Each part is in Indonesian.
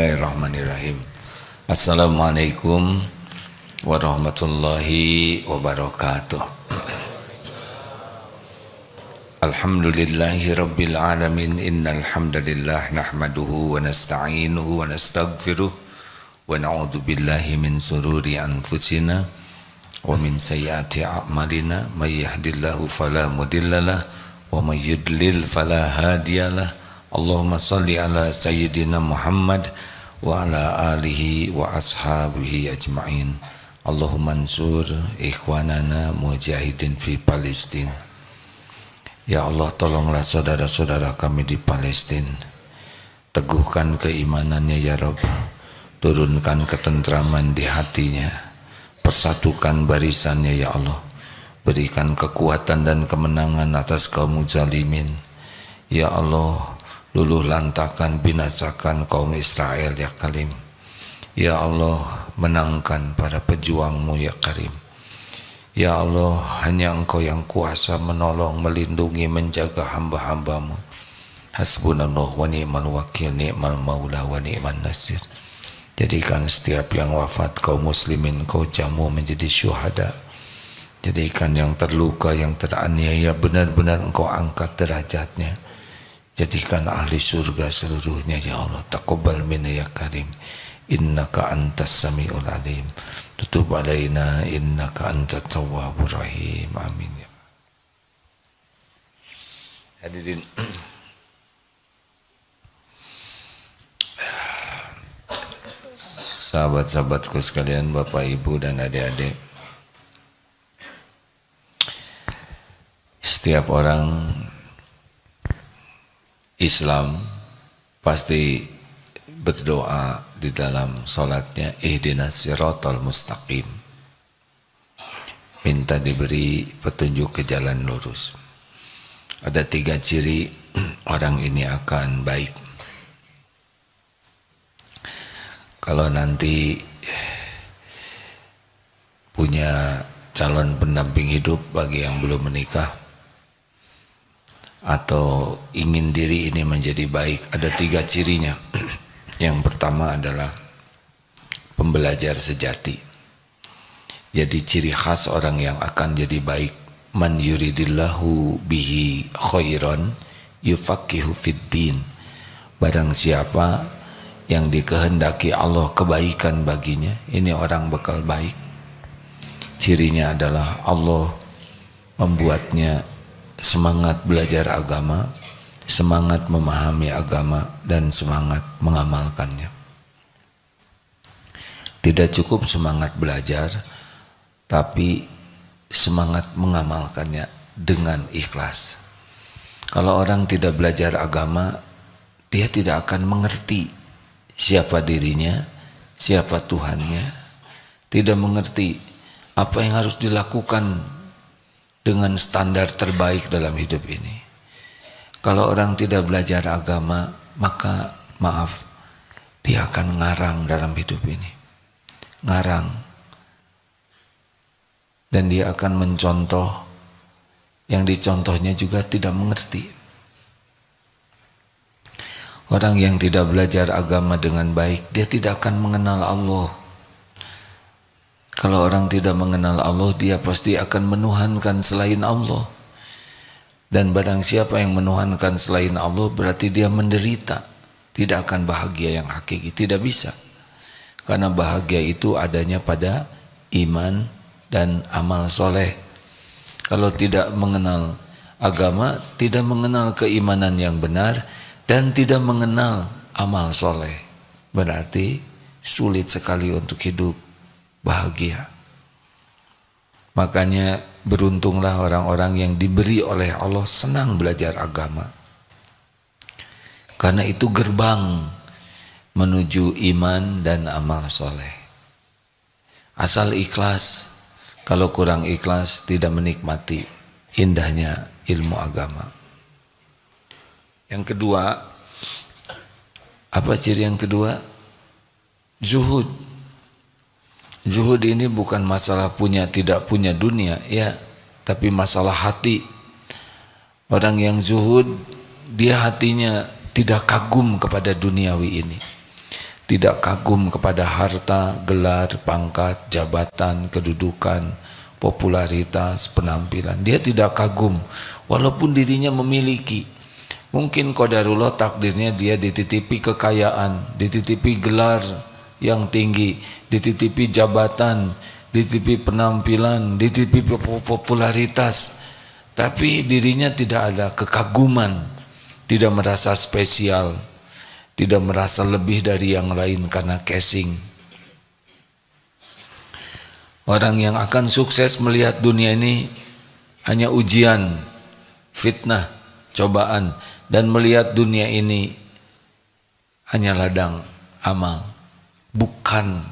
Bismillahirrahmanirrahim. Assalamualaikum warahmatullahi wabarakatuh. Alhamdulillahi rabbil alamin innal nahmaduhu wa nasta'inuhu wa nastaghfiruh wa na'udzu billahi min sururi anfusina wa min sayyiati a'malina may yahdihillahu wa may yudlil Allahumma salli ala sayyidina Muhammad wa ala alihi wa ashabihi ajma'in Allahumma ansur ikhwanana mujahidin fi Palestin Ya Allah tolonglah saudara-saudara kami di Palestin Teguhkan keimanannya ya Rabbah Turunkan ketentraman di hatinya Persatukan barisannya ya Allah Berikan kekuatan dan kemenangan atas kaum mujalimin Ya Allah luluh lantakan binasakan kaum Israel ya Karim Ya Allah menangkan para pejuangmu ya Karim Ya Allah hanya engkau yang kuasa menolong melindungi menjaga hamba-hambamu Hasbunallah wa ni'mal wakil ni'mal maula wa ni'mal nasir Jadikan setiap yang wafat kaum muslimin kau jamu menjadi syuhada Jadikan yang terluka yang teraniaya benar-benar engkau angkat derajatnya Jadikan ahli surga seluruhnya ya Allah. takubal minna ya Karim. Innaka antas samiul alim. Tutub alaina innaka antat tawwabur rahim. Amin. ya Hadirin. Sahabat-sahabatku sekalian, Bapak Ibu dan adik-adik. Setiap orang Islam pasti berdoa di dalam sholatnya ihdinas sirotol mustaqim minta diberi petunjuk ke jalan lurus ada tiga ciri orang ini akan baik kalau nanti punya calon pendamping hidup bagi yang belum menikah atau ingin diri ini menjadi baik ada tiga cirinya yang pertama adalah pembelajar sejati jadi ciri khas orang yang akan jadi baik man yuridillahu bihi khairan yufakihu fid barang siapa yang dikehendaki Allah kebaikan baginya ini orang bekal baik cirinya adalah Allah membuatnya semangat belajar agama, semangat memahami agama, dan semangat mengamalkannya. Tidak cukup semangat belajar, tapi semangat mengamalkannya dengan ikhlas. Kalau orang tidak belajar agama, dia tidak akan mengerti siapa dirinya, siapa Tuhannya, tidak mengerti apa yang harus dilakukan dengan standar terbaik dalam hidup ini. Kalau orang tidak belajar agama, maka maaf, dia akan ngarang dalam hidup ini. Ngarang. Dan dia akan mencontoh yang dicontohnya juga tidak mengerti. Orang yang tidak belajar agama dengan baik, dia tidak akan mengenal Allah. Kalau orang tidak mengenal Allah, dia pasti akan menuhankan selain Allah. Dan barang siapa yang menuhankan selain Allah, berarti dia menderita. Tidak akan bahagia yang hakiki, tidak bisa. Karena bahagia itu adanya pada iman dan amal soleh. Kalau tidak mengenal agama, tidak mengenal keimanan yang benar, dan tidak mengenal amal soleh, berarti sulit sekali untuk hidup bahagia. Makanya beruntunglah orang-orang yang diberi oleh Allah senang belajar agama. Karena itu gerbang menuju iman dan amal soleh. Asal ikhlas, kalau kurang ikhlas tidak menikmati indahnya ilmu agama. Yang kedua, apa ciri yang kedua? Zuhud Zuhud ini bukan masalah punya tidak punya dunia ya, tapi masalah hati. Orang yang zuhud dia hatinya tidak kagum kepada duniawi ini. Tidak kagum kepada harta, gelar, pangkat, jabatan, kedudukan, popularitas, penampilan. Dia tidak kagum walaupun dirinya memiliki. Mungkin kodarullah takdirnya dia dititipi kekayaan, dititipi gelar, yang tinggi, dititipi jabatan, dititipi penampilan, dititipi popularitas. Tapi dirinya tidak ada kekaguman, tidak merasa spesial, tidak merasa lebih dari yang lain karena casing. Orang yang akan sukses melihat dunia ini hanya ujian, fitnah, cobaan, dan melihat dunia ini hanya ladang amal bukan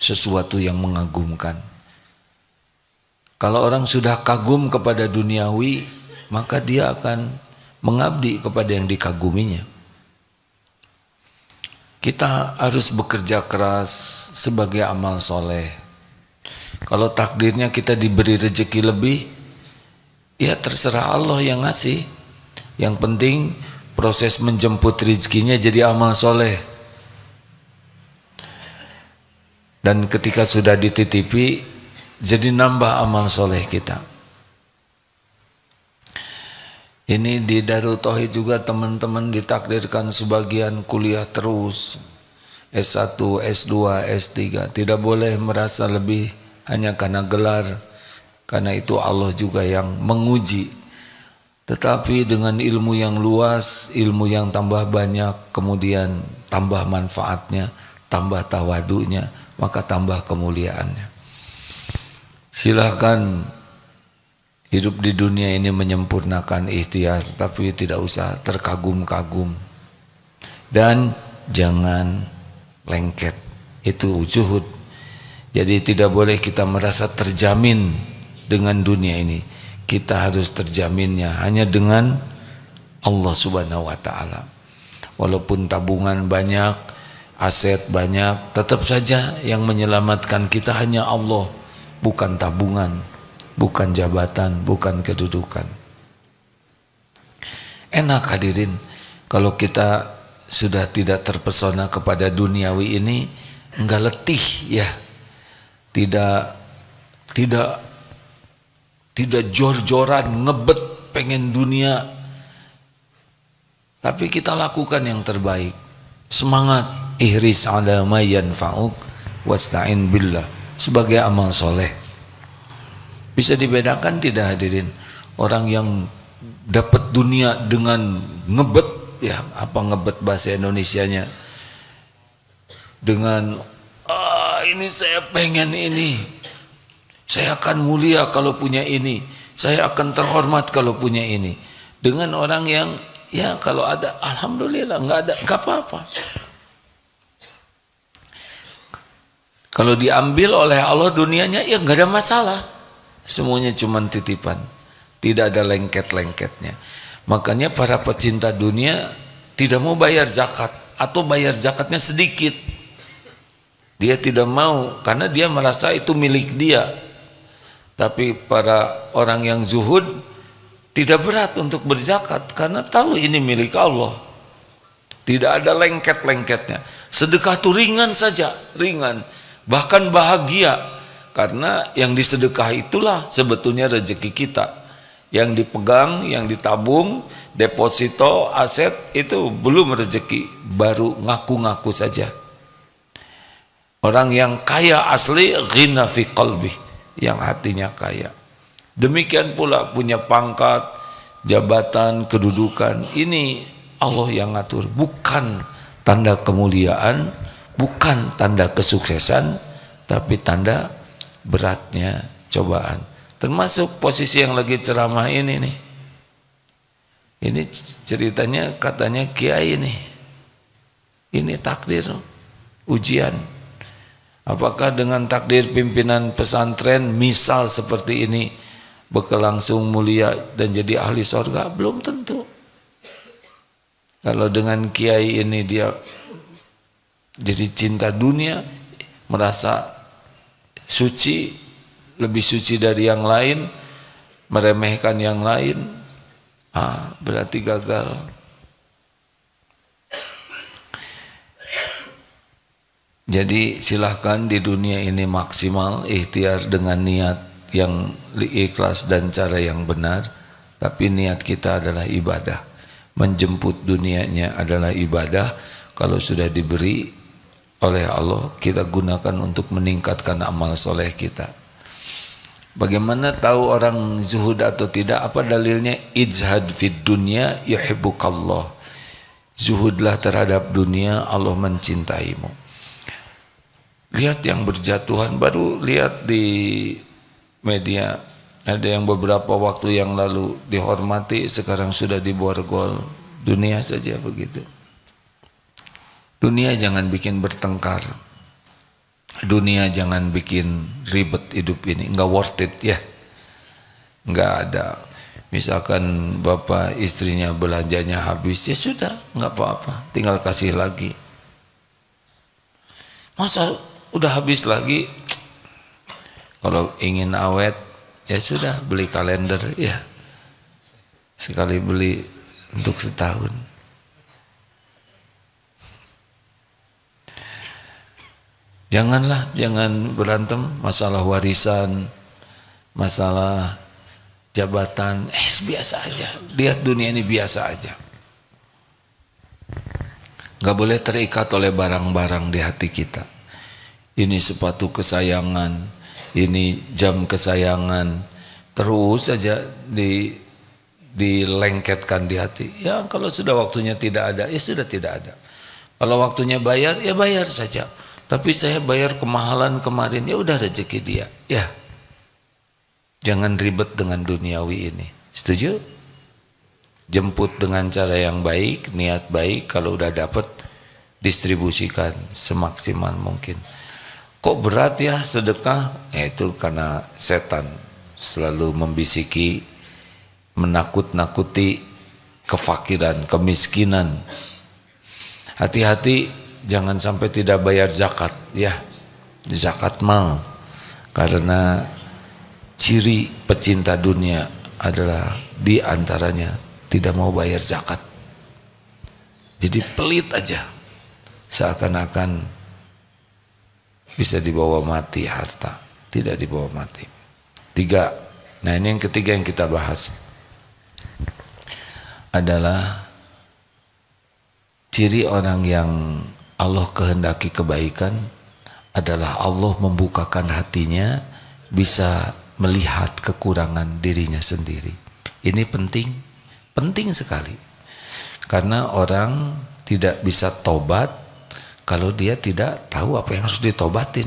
sesuatu yang mengagumkan. Kalau orang sudah kagum kepada duniawi, maka dia akan mengabdi kepada yang dikaguminya. Kita harus bekerja keras sebagai amal soleh. Kalau takdirnya kita diberi rezeki lebih, ya terserah Allah yang ngasih. Yang penting proses menjemput rezekinya jadi amal soleh. dan ketika sudah dititipi jadi nambah amal soleh kita ini di Darut Tohi juga teman-teman ditakdirkan sebagian kuliah terus S1, S2, S3 tidak boleh merasa lebih hanya karena gelar karena itu Allah juga yang menguji tetapi dengan ilmu yang luas, ilmu yang tambah banyak, kemudian tambah manfaatnya, tambah tawadunya, maka tambah kemuliaannya. Silahkan hidup di dunia ini menyempurnakan ikhtiar, tapi tidak usah terkagum-kagum. Dan jangan lengket, itu ujuhud. Jadi tidak boleh kita merasa terjamin dengan dunia ini. Kita harus terjaminnya hanya dengan Allah Subhanahu wa taala. Walaupun tabungan banyak, aset banyak, tetap saja yang menyelamatkan kita hanya Allah, bukan tabungan, bukan jabatan, bukan kedudukan. Enak hadirin, kalau kita sudah tidak terpesona kepada duniawi ini, enggak letih ya. Tidak tidak tidak jor-joran ngebet pengen dunia. Tapi kita lakukan yang terbaik. Semangat ihris ala ma yanfa'uk wasta'in billah sebagai amal soleh bisa dibedakan tidak hadirin orang yang dapat dunia dengan ngebet ya apa ngebet bahasa Indonesianya dengan ah, ini saya pengen ini saya akan mulia kalau punya ini saya akan terhormat kalau punya ini dengan orang yang ya kalau ada alhamdulillah nggak ada nggak apa-apa Kalau diambil oleh Allah dunianya ya nggak ada masalah. Semuanya cuma titipan. Tidak ada lengket-lengketnya. Makanya para pecinta dunia tidak mau bayar zakat atau bayar zakatnya sedikit. Dia tidak mau karena dia merasa itu milik dia. Tapi para orang yang zuhud tidak berat untuk berzakat karena tahu ini milik Allah. Tidak ada lengket-lengketnya. Sedekah itu ringan saja, ringan bahkan bahagia karena yang disedekah itulah sebetulnya rezeki kita yang dipegang, yang ditabung, deposito, aset itu belum rezeki, baru ngaku-ngaku saja. Orang yang kaya asli ghina fi qalbi, yang hatinya kaya. Demikian pula punya pangkat, jabatan, kedudukan. Ini Allah yang ngatur, bukan tanda kemuliaan, bukan tanda kesuksesan, tapi tanda beratnya cobaan. Termasuk posisi yang lagi ceramah ini nih. Ini ceritanya katanya kiai nih. Ini takdir ujian. Apakah dengan takdir pimpinan pesantren misal seperti ini langsung mulia dan jadi ahli sorga? Belum tentu. Kalau dengan kiai ini dia jadi cinta dunia merasa suci, lebih suci dari yang lain, meremehkan yang lain, ah, berarti gagal. Jadi silahkan di dunia ini maksimal ikhtiar dengan niat yang ikhlas dan cara yang benar. Tapi niat kita adalah ibadah. Menjemput dunianya adalah ibadah. Kalau sudah diberi oleh Allah kita gunakan untuk meningkatkan amal soleh kita. Bagaimana tahu orang zuhud atau tidak? Apa dalilnya? Ijhad fid dunya yuhibbukallah. Zuhudlah terhadap dunia, Allah mencintaimu. Lihat yang berjatuhan, baru lihat di media. Ada yang beberapa waktu yang lalu dihormati, sekarang sudah diborgol. Dunia saja begitu. Dunia jangan bikin bertengkar. Dunia jangan bikin ribet hidup ini. Enggak worth it ya. Enggak ada. Misalkan bapak istrinya belanjanya habis, ya sudah, enggak apa-apa. Tinggal kasih lagi. Masa udah habis lagi? Kalau ingin awet, ya sudah beli kalender ya. Sekali beli untuk setahun Janganlah, jangan berantem masalah warisan, masalah jabatan. Eh, biasa aja. Lihat dunia ini biasa aja. Gak boleh terikat oleh barang-barang di hati kita. Ini sepatu kesayangan, ini jam kesayangan. Terus aja di dilengketkan di hati. Ya kalau sudah waktunya tidak ada, ya sudah tidak ada. Kalau waktunya bayar, ya bayar saja tapi saya bayar kemahalan kemarin, ya udah rezeki dia. Ya, jangan ribet dengan duniawi ini. Setuju? Jemput dengan cara yang baik, niat baik. Kalau udah dapat, distribusikan semaksimal mungkin. Kok berat ya sedekah? Ya itu karena setan selalu membisiki, menakut-nakuti kefakiran, kemiskinan. Hati-hati jangan sampai tidak bayar zakat ya di zakat mal karena ciri pecinta dunia adalah diantaranya tidak mau bayar zakat jadi pelit aja seakan-akan bisa dibawa mati harta tidak dibawa mati tiga nah ini yang ketiga yang kita bahas adalah ciri orang yang Allah kehendaki kebaikan adalah Allah membukakan hatinya bisa melihat kekurangan dirinya sendiri. Ini penting, penting sekali. Karena orang tidak bisa tobat kalau dia tidak tahu apa yang harus ditobatin.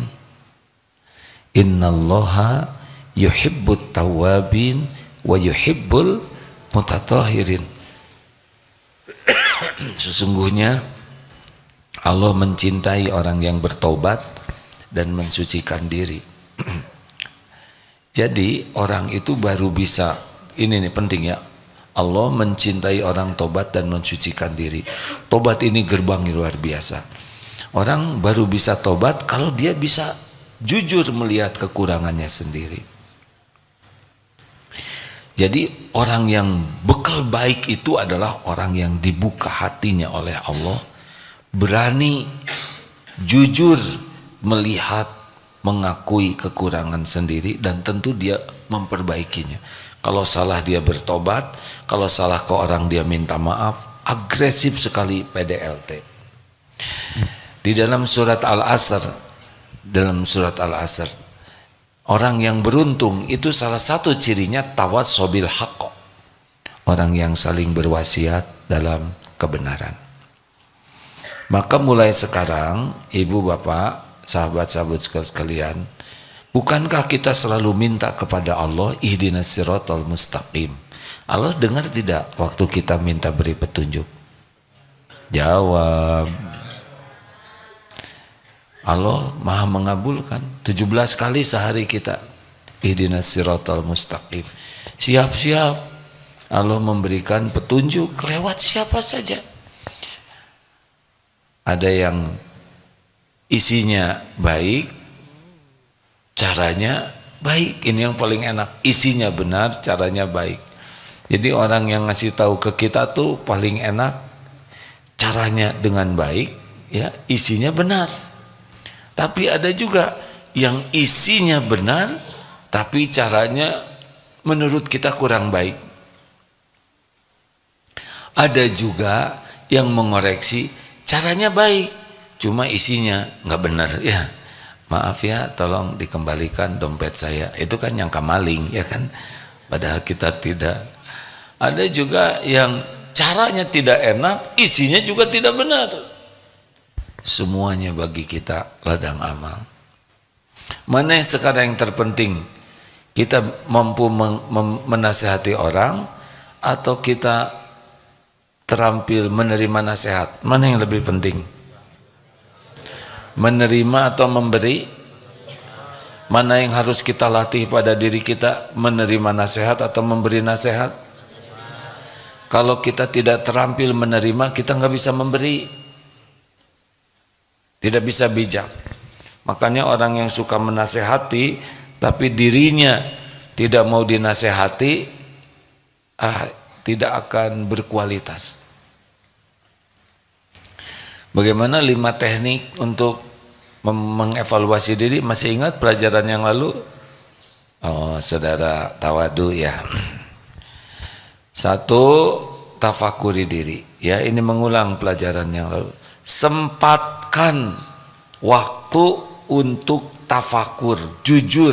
Innallaha yuhibbut tawabin wa yuhibbul mutatahirin. Sesungguhnya Allah mencintai orang yang bertobat dan mensucikan diri. Jadi orang itu baru bisa ini nih penting ya. Allah mencintai orang tobat dan mensucikan diri. Tobat ini gerbang luar biasa. Orang baru bisa tobat kalau dia bisa jujur melihat kekurangannya sendiri. Jadi orang yang bekal baik itu adalah orang yang dibuka hatinya oleh Allah berani jujur melihat mengakui kekurangan sendiri dan tentu dia memperbaikinya kalau salah dia bertobat kalau salah ke orang dia minta maaf agresif sekali PDLT di dalam surat Al-Asr dalam surat Al-Asr orang yang beruntung itu salah satu cirinya tawat sobil haqq orang yang saling berwasiat dalam kebenaran maka mulai sekarang, ibu bapak, sahabat-sahabat sekalian, bukankah kita selalu minta kepada Allah ihdina sirotol mustaqim? Allah dengar tidak waktu kita minta beri petunjuk? Jawab. Allah maha mengabulkan 17 kali sehari kita Ihdina sirotol mustaqim siap-siap Allah memberikan petunjuk lewat siapa saja ada yang isinya baik, caranya baik. Ini yang paling enak. Isinya benar, caranya baik. Jadi orang yang ngasih tahu ke kita tuh paling enak caranya dengan baik, ya isinya benar. Tapi ada juga yang isinya benar, tapi caranya menurut kita kurang baik. Ada juga yang mengoreksi caranya baik cuma isinya nggak benar ya maaf ya tolong dikembalikan dompet saya itu kan yang kamaling ya kan padahal kita tidak ada juga yang caranya tidak enak isinya juga tidak benar semuanya bagi kita ladang amal mana yang sekarang yang terpenting kita mampu menasehati orang atau kita terampil menerima nasihat mana yang lebih penting menerima atau memberi mana yang harus kita latih pada diri kita menerima nasihat atau memberi nasihat kalau kita tidak terampil menerima kita nggak bisa memberi tidak bisa bijak makanya orang yang suka menasehati tapi dirinya tidak mau dinasehati ah tidak akan berkualitas Bagaimana lima teknik untuk mengevaluasi diri? Masih ingat pelajaran yang lalu? Oh, saudara tawadu ya. Satu, tafakuri diri. Ya, ini mengulang pelajaran yang lalu. Sempatkan waktu untuk tafakur, jujur.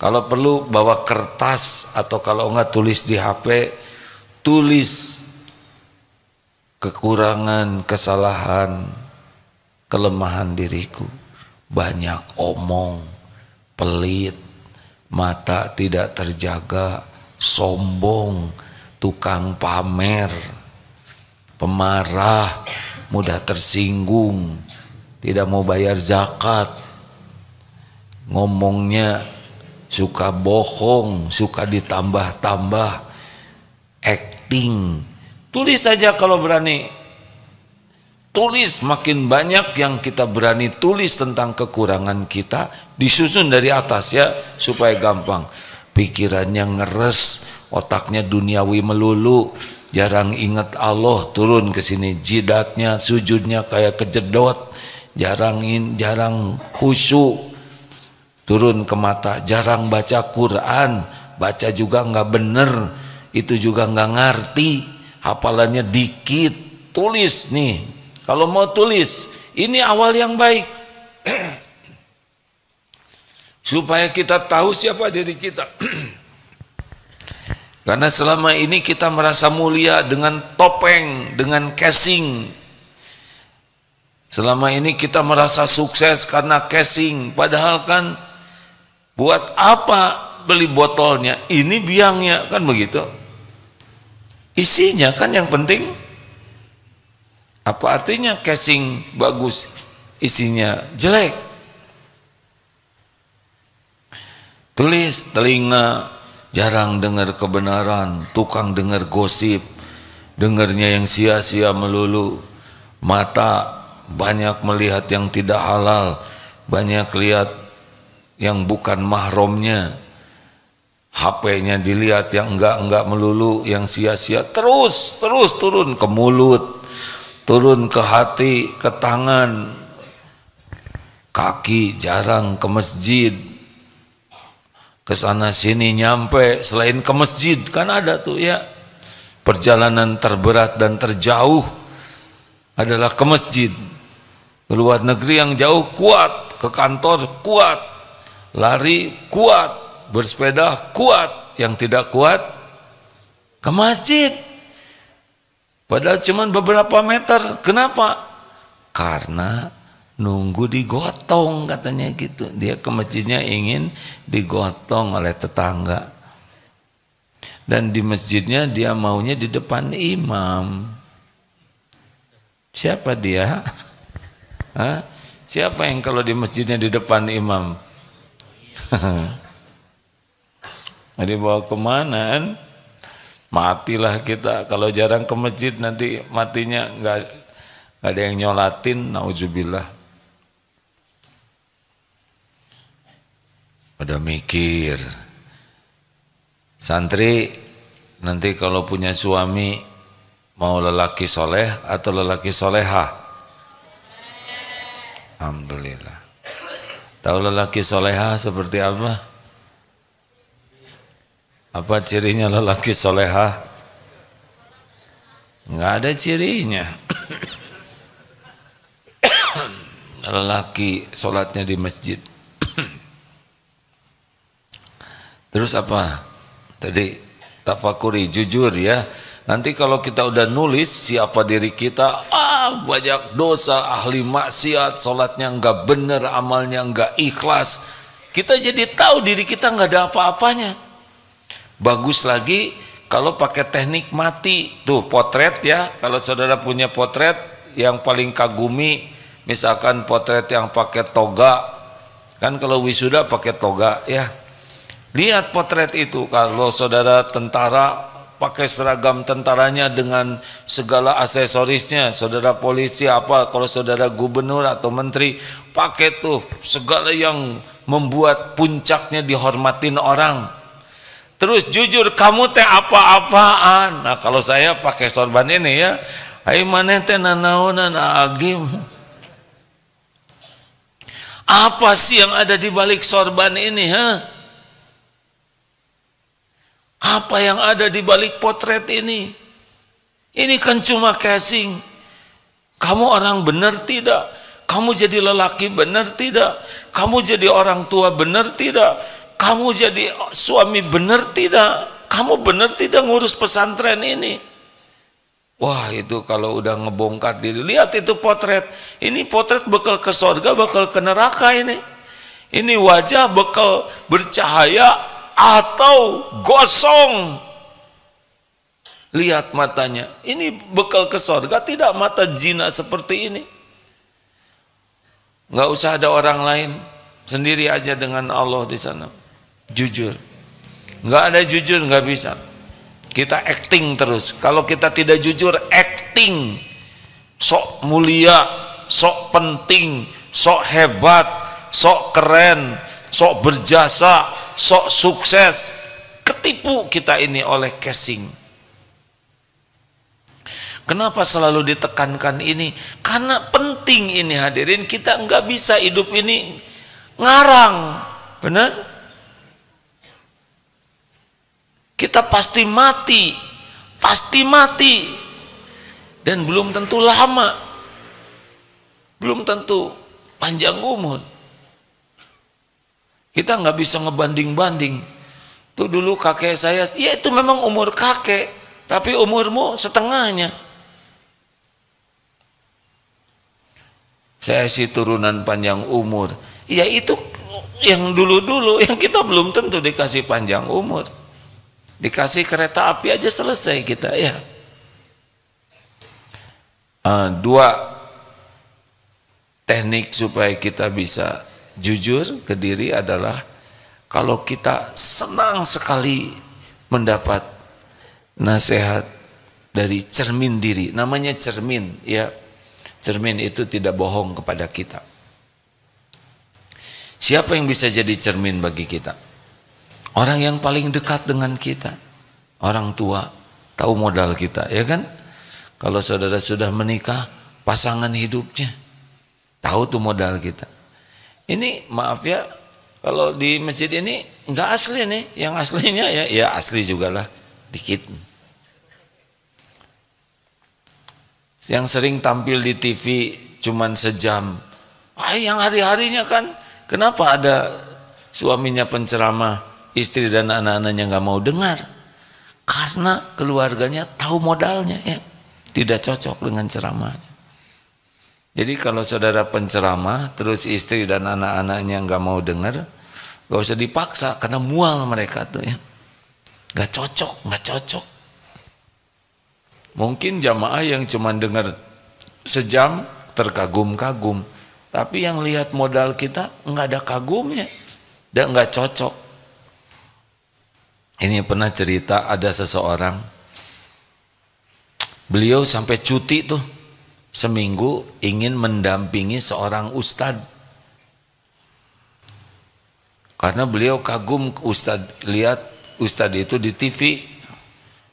Kalau perlu bawa kertas atau kalau enggak tulis di HP, tulis kekurangan, kesalahan, kelemahan diriku. Banyak omong, pelit, mata tidak terjaga, sombong, tukang pamer, pemarah, mudah tersinggung, tidak mau bayar zakat, ngomongnya suka bohong, suka ditambah-tambah, acting, Tulis saja kalau berani. Tulis makin banyak yang kita berani tulis tentang kekurangan kita, disusun dari atas ya, supaya gampang. Pikirannya ngeres, otaknya duniawi melulu, jarang ingat Allah turun ke sini jidatnya sujudnya kayak kejedot jarang in, jarang khusyuk turun ke mata jarang baca Quran baca juga nggak bener itu juga nggak ngerti hafalannya dikit tulis nih kalau mau tulis ini awal yang baik supaya kita tahu siapa diri kita karena selama ini kita merasa mulia dengan topeng dengan casing selama ini kita merasa sukses karena casing padahal kan buat apa beli botolnya ini biangnya kan begitu Isinya kan yang penting apa artinya casing bagus isinya jelek? Tulis telinga jarang dengar kebenaran, tukang dengar gosip, dengarnya yang sia-sia melulu. Mata banyak melihat yang tidak halal, banyak lihat yang bukan mahromnya HP-nya dilihat yang enggak-enggak melulu, yang sia-sia terus terus turun ke mulut, turun ke hati, ke tangan, kaki jarang ke masjid, ke sana sini nyampe selain ke masjid kan ada tuh ya perjalanan terberat dan terjauh adalah ke masjid ke luar negeri yang jauh kuat ke kantor kuat lari kuat bersepeda kuat, yang tidak kuat ke masjid. Padahal cuma beberapa meter. Kenapa? Karena nunggu digotong katanya gitu. Dia ke masjidnya ingin digotong oleh tetangga. Dan di masjidnya dia maunya di depan imam. Siapa dia? Hah? Siapa yang kalau di masjidnya di depan imam? Nah, dibawa kemana kan? Matilah kita. Kalau jarang ke masjid nanti matinya nggak ada yang nyolatin. Nauzubillah. Pada mikir. Santri nanti kalau punya suami mau lelaki soleh atau lelaki soleha. Alhamdulillah. Tahu lelaki soleha seperti apa? Apa cirinya lelaki soleha? Enggak ada cirinya. lelaki sholatnya di masjid. Terus apa? Tadi tafakuri, jujur ya. Nanti kalau kita udah nulis siapa diri kita, ah banyak dosa, ahli maksiat, sholatnya enggak bener, amalnya enggak ikhlas. Kita jadi tahu diri kita enggak ada apa-apanya. Bagus lagi kalau pakai teknik mati. Tuh potret ya, kalau saudara punya potret yang paling kagumi misalkan potret yang pakai toga. Kan kalau wisuda pakai toga ya. Lihat potret itu kalau saudara tentara pakai seragam tentaranya dengan segala aksesorisnya saudara polisi apa kalau saudara gubernur atau menteri pakai tuh segala yang membuat puncaknya dihormatin orang Terus jujur kamu teh apa-apaan. Nah kalau saya pakai sorban ini ya, hai mana teh nanaunan agim. Apa sih yang ada di balik sorban ini, ha? Apa yang ada di balik potret ini? Ini kan cuma casing. Kamu orang benar tidak? Kamu jadi lelaki benar tidak? Kamu jadi orang tua benar tidak? kamu jadi suami benar tidak? Kamu benar tidak ngurus pesantren ini? Wah itu kalau udah ngebongkar diri, lihat itu potret. Ini potret bekal ke sorga, bekal ke neraka ini. Ini wajah bekal bercahaya atau gosong. Lihat matanya. Ini bekal ke sorga, tidak mata jina seperti ini. Nggak usah ada orang lain, sendiri aja dengan Allah di sana. Jujur. Nggak ada jujur nggak bisa. Kita acting terus. Kalau kita tidak jujur, acting. Sok mulia, sok penting, sok hebat, sok keren, sok berjasa, sok sukses. Ketipu kita ini oleh casing. Kenapa selalu ditekankan ini? Karena penting ini hadirin, kita nggak bisa hidup ini ngarang. Benar? Kita pasti mati, pasti mati. Dan belum tentu lama. Belum tentu panjang umur. Kita nggak bisa ngebanding-banding. Tuh dulu kakek saya, ya itu memang umur kakek, tapi umurmu setengahnya. Saya sih turunan panjang umur. Ya itu yang dulu-dulu, yang kita belum tentu dikasih panjang umur. Dikasih kereta api aja selesai kita ya. Uh, dua teknik supaya kita bisa jujur ke diri adalah kalau kita senang sekali mendapat nasihat dari cermin diri, namanya cermin ya. Cermin itu tidak bohong kepada kita. Siapa yang bisa jadi cermin bagi kita? Orang yang paling dekat dengan kita, orang tua, tahu modal kita, ya kan? Kalau saudara sudah menikah, pasangan hidupnya, tahu tuh modal kita. Ini maaf ya, kalau di masjid ini nggak asli nih, yang aslinya ya, ya asli juga lah, dikit. Yang sering tampil di TV cuman sejam, ah yang hari-harinya kan, kenapa ada suaminya penceramah, istri dan anak-anaknya nggak mau dengar karena keluarganya tahu modalnya ya tidak cocok dengan ceramahnya jadi kalau saudara penceramah terus istri dan anak-anaknya nggak mau dengar gak usah dipaksa karena mual mereka tuh ya nggak cocok nggak cocok mungkin jamaah yang cuma dengar sejam terkagum-kagum tapi yang lihat modal kita nggak ada kagumnya dan nggak cocok ini pernah cerita ada seseorang beliau sampai cuti tuh seminggu ingin mendampingi seorang ustadz karena beliau kagum ustadz lihat ustadz itu di TV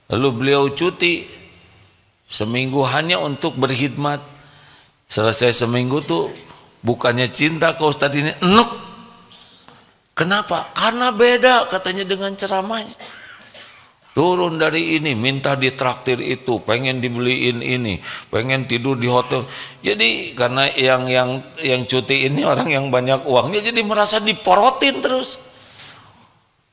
lalu beliau cuti seminggu hanya untuk berkhidmat selesai seminggu tuh bukannya cinta ke ustadz ini enuk. Kenapa? Karena beda katanya dengan ceramahnya. Turun dari ini, minta ditraktir itu, pengen dibeliin ini, pengen tidur di hotel. Jadi karena yang yang yang cuti ini orang yang banyak uangnya jadi merasa diporotin terus.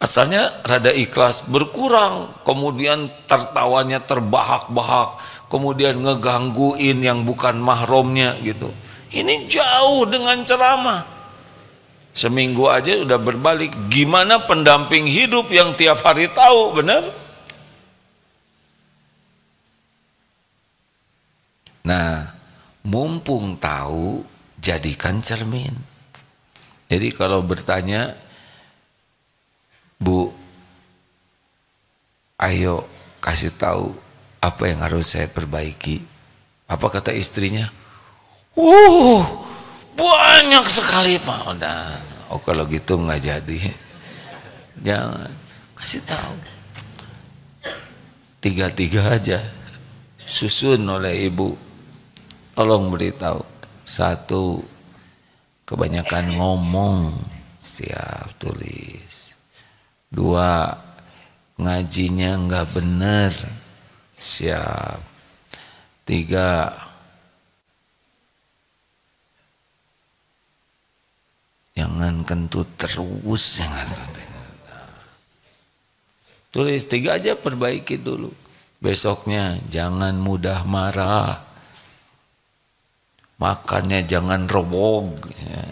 Asalnya rada ikhlas berkurang, kemudian tertawanya terbahak-bahak, kemudian ngegangguin yang bukan mahromnya gitu. Ini jauh dengan ceramah. Seminggu aja udah berbalik. Gimana pendamping hidup yang tiap hari tahu, benar? Nah, mumpung tahu, jadikan cermin. Jadi kalau bertanya, Bu, ayo kasih tahu apa yang harus saya perbaiki. Apa kata istrinya? Uh, banyak sekali Pak. Udah oh kalau gitu nggak jadi jangan kasih tahu tiga tiga aja susun oleh ibu tolong beritahu satu kebanyakan ngomong siap tulis dua ngajinya nggak bener siap tiga Jangan kentut terus, jangan Tulis tiga aja perbaiki dulu. Besoknya jangan mudah marah. Makannya jangan robog. Ya,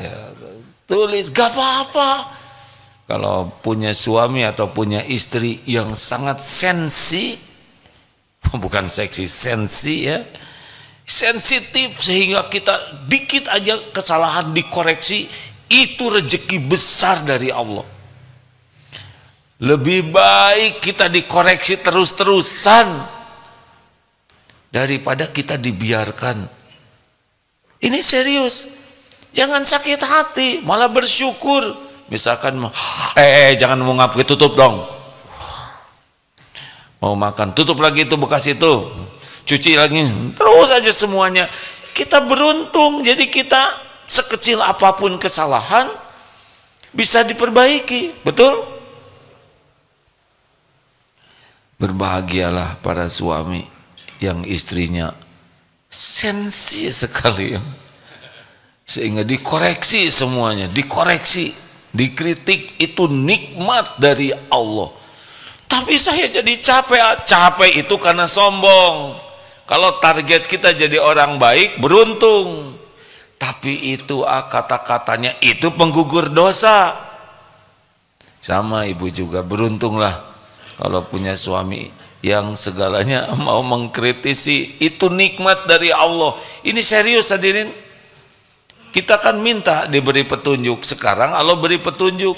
ya. Tulis gak apa-apa. Kalau punya suami atau punya istri yang sangat sensi, bukan seksi, sensi ya sensitif sehingga kita dikit aja kesalahan dikoreksi itu rezeki besar dari Allah lebih baik kita dikoreksi terus-terusan daripada kita dibiarkan ini serius jangan sakit hati malah bersyukur misalkan eh, eh jangan ngapain tutup dong mau makan tutup lagi itu bekas itu cuci lagi terus aja semuanya kita beruntung jadi kita sekecil apapun kesalahan bisa diperbaiki betul berbahagialah para suami yang istrinya sensi sekali ya, sehingga dikoreksi semuanya dikoreksi dikritik itu nikmat dari Allah tapi saya jadi capek ah, capek itu karena sombong kalau target kita jadi orang baik, beruntung. Tapi itu ah, kata-katanya itu penggugur dosa. Sama ibu juga beruntunglah kalau punya suami yang segalanya mau mengkritisi itu nikmat dari Allah. Ini serius hadirin. Kita kan minta diberi petunjuk. Sekarang Allah beri petunjuk.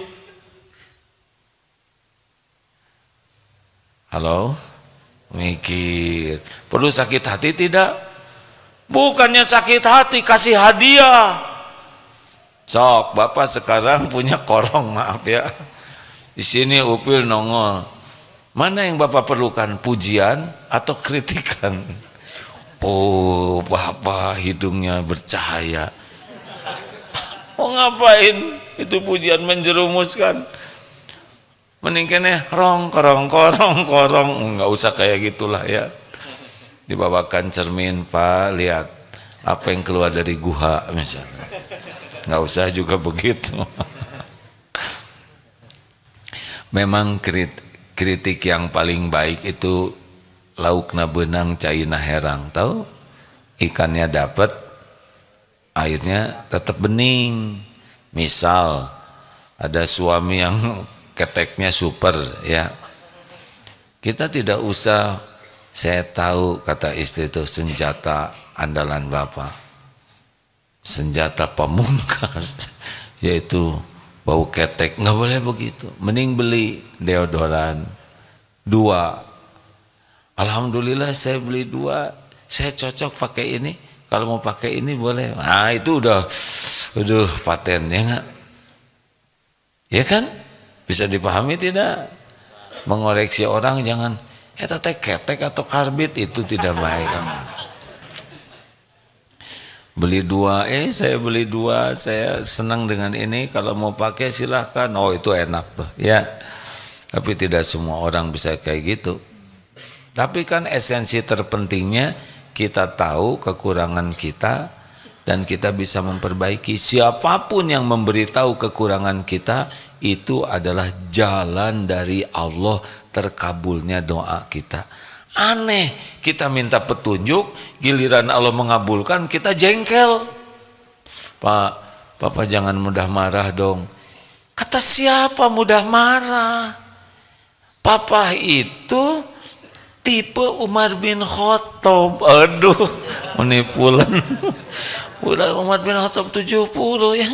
Halo? mikir perlu sakit hati tidak bukannya sakit hati kasih hadiah cok bapak sekarang punya korong maaf ya di sini upil nongol mana yang bapak perlukan pujian atau kritikan oh bapak hidungnya bercahaya mau oh, ngapain itu pujian menjerumuskan meningkene rong korong korong korong nggak usah kayak gitulah ya dibawakan cermin pak lihat apa yang keluar dari guha misalnya nggak usah juga begitu memang kritik yang paling baik itu laukna benang cairna herang tahu ikannya dapat airnya tetap bening misal ada suami yang keteknya super ya kita tidak usah saya tahu kata istri itu senjata andalan bapak senjata pamungkas yaitu bau ketek nggak boleh begitu mending beli deodoran dua alhamdulillah saya beli dua saya cocok pakai ini kalau mau pakai ini boleh nah itu udah udah paten ya nggak ya kan bisa dipahami tidak? Mengoreksi orang jangan eta teh ketek atau karbit itu tidak baik. Beli dua, eh saya beli dua, saya senang dengan ini. Kalau mau pakai silahkan. Oh itu enak tuh, ya. Tapi tidak semua orang bisa kayak gitu. Tapi kan esensi terpentingnya kita tahu kekurangan kita dan kita bisa memperbaiki. Siapapun yang memberitahu kekurangan kita, itu adalah jalan dari Allah terkabulnya doa kita. Aneh, kita minta petunjuk, giliran Allah mengabulkan, kita jengkel. Pak, Papa jangan mudah marah dong. Kata siapa mudah marah? Papa itu tipe Umar bin Khattab. Aduh, menipulan. Udah Umar bin Khattab 70 ya.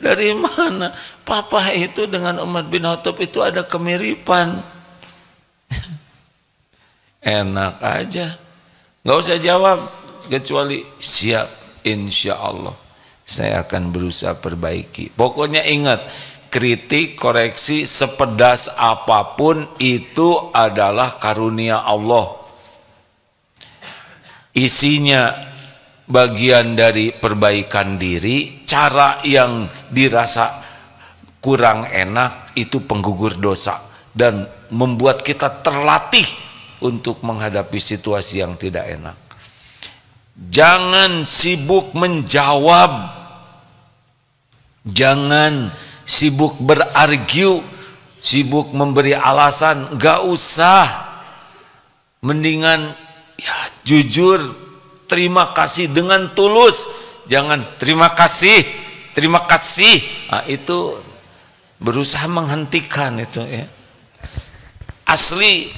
Dari mana? Papa itu dengan Umar bin Khattab itu ada kemiripan. Enak aja. Gak usah jawab, kecuali siap insya Allah. Saya akan berusaha perbaiki. Pokoknya ingat, kritik, koreksi, sepedas apapun itu adalah karunia Allah. Isinya bagian dari perbaikan diri, cara yang dirasa kurang enak itu penggugur dosa dan membuat kita terlatih untuk menghadapi situasi yang tidak enak. Jangan sibuk menjawab, jangan sibuk berargu, sibuk memberi alasan, gak usah. Mendingan ya jujur, terima kasih dengan tulus, jangan terima kasih, terima kasih. Nah, itu berusaha menghentikan itu ya. Asli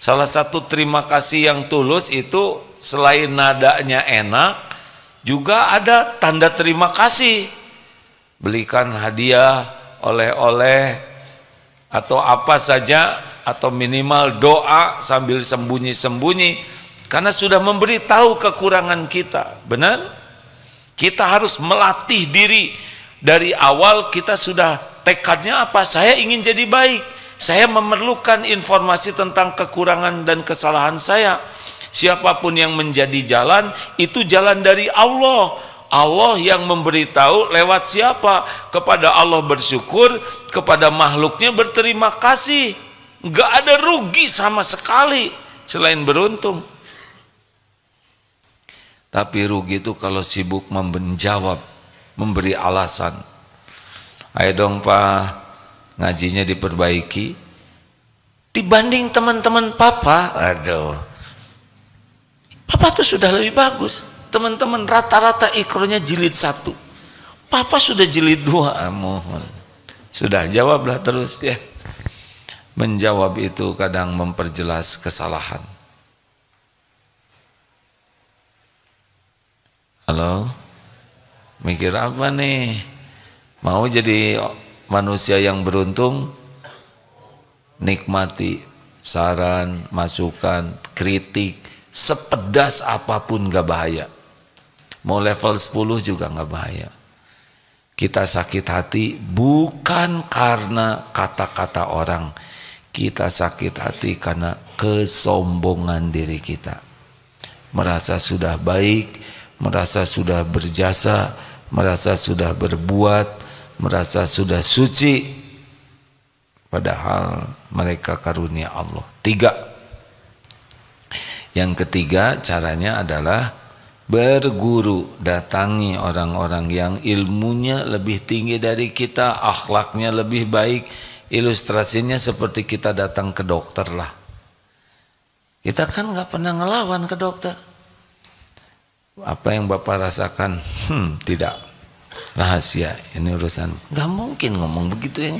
salah satu terima kasih yang tulus itu selain nadanya enak juga ada tanda terima kasih. Belikan hadiah, oleh-oleh atau apa saja atau minimal doa sambil sembunyi-sembunyi karena sudah memberitahu kekurangan kita. Benar? Kita harus melatih diri dari awal kita sudah tekadnya apa? Saya ingin jadi baik. Saya memerlukan informasi tentang kekurangan dan kesalahan saya. Siapapun yang menjadi jalan, itu jalan dari Allah. Allah yang memberitahu lewat siapa? Kepada Allah bersyukur, kepada makhluknya berterima kasih. Gak ada rugi sama sekali selain beruntung. Tapi rugi itu kalau sibuk menjawab, memberi alasan ayo dong pak ngajinya diperbaiki dibanding teman-teman papa aduh papa tuh sudah lebih bagus teman-teman rata-rata ikronya jilid satu papa sudah jilid dua ah, mohon sudah jawablah terus ya menjawab itu kadang memperjelas kesalahan halo mikir apa nih Mau jadi manusia yang beruntung, nikmati saran, masukan, kritik, sepedas apapun gak bahaya. Mau level 10 juga gak bahaya. Kita sakit hati bukan karena kata-kata orang. Kita sakit hati karena kesombongan diri kita. Merasa sudah baik, merasa sudah berjasa, merasa sudah berbuat, merasa sudah suci padahal mereka karunia Allah tiga yang ketiga caranya adalah berguru datangi orang-orang yang ilmunya lebih tinggi dari kita akhlaknya lebih baik ilustrasinya seperti kita datang ke dokter lah kita kan nggak pernah ngelawan ke dokter apa yang bapak rasakan hmm, tidak rahasia ini urusan nggak mungkin ngomong begitu ya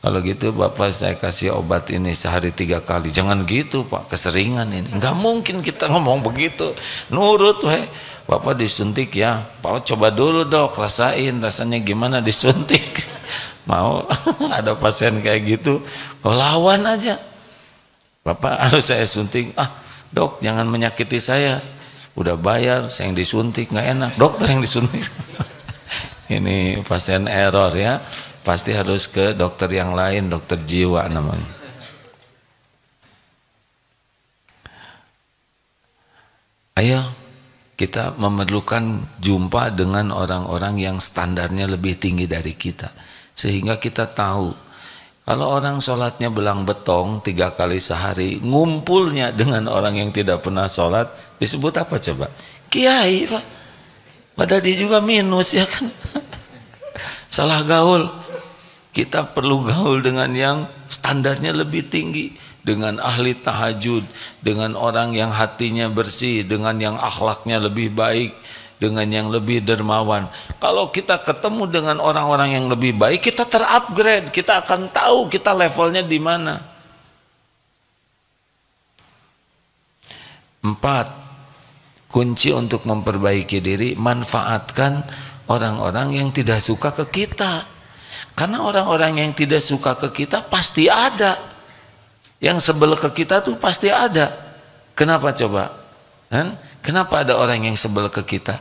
kalau gitu bapak saya kasih obat ini sehari tiga kali jangan gitu pak keseringan ini nggak mungkin kita ngomong begitu nurut weh bapak disuntik ya pak coba dulu dok rasain rasanya gimana disuntik mau ada pasien kayak gitu kau lawan aja bapak harus saya suntik ah dok jangan menyakiti saya udah bayar saya yang disuntik nggak enak dokter yang disuntik ini pasien error ya pasti harus ke dokter yang lain dokter jiwa namanya ayo kita memerlukan jumpa dengan orang-orang yang standarnya lebih tinggi dari kita sehingga kita tahu kalau orang sholatnya belang betong tiga kali sehari, ngumpulnya dengan orang yang tidak pernah sholat, disebut apa coba? Kiai, Pak. Padahal dia juga minus, ya kan? Salah gaul. Kita perlu gaul dengan yang standarnya lebih tinggi. Dengan ahli tahajud, dengan orang yang hatinya bersih, dengan yang akhlaknya lebih baik, dengan yang lebih dermawan. Kalau kita ketemu dengan orang-orang yang lebih baik, kita terupgrade, kita akan tahu kita levelnya di mana. Empat, kunci untuk memperbaiki diri, manfaatkan orang-orang yang tidak suka ke kita. Karena orang-orang yang tidak suka ke kita pasti ada. Yang sebel ke kita tuh pasti ada. Kenapa coba? Kan? Kenapa ada orang yang sebel ke kita?